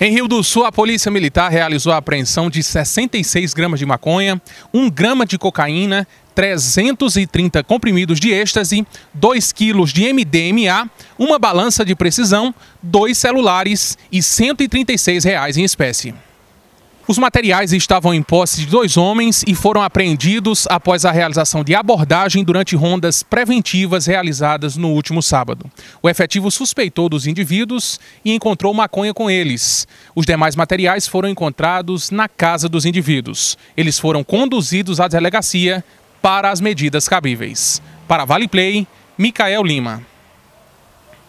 Em Rio do Sul, a Polícia Militar realizou a apreensão de 66 gramas de maconha, 1 grama de cocaína, 330 comprimidos de êxtase, 2 quilos de MDMA, uma balança de precisão, dois celulares e R$ 136 reais em espécie. Os materiais estavam em posse de dois homens e foram apreendidos após a realização de abordagem durante rondas preventivas realizadas no último sábado. O efetivo suspeitou dos indivíduos e encontrou maconha com eles. Os demais materiais foram encontrados na casa dos indivíduos. Eles foram conduzidos à delegacia para as medidas cabíveis. Para Vale Play, Micael Lima.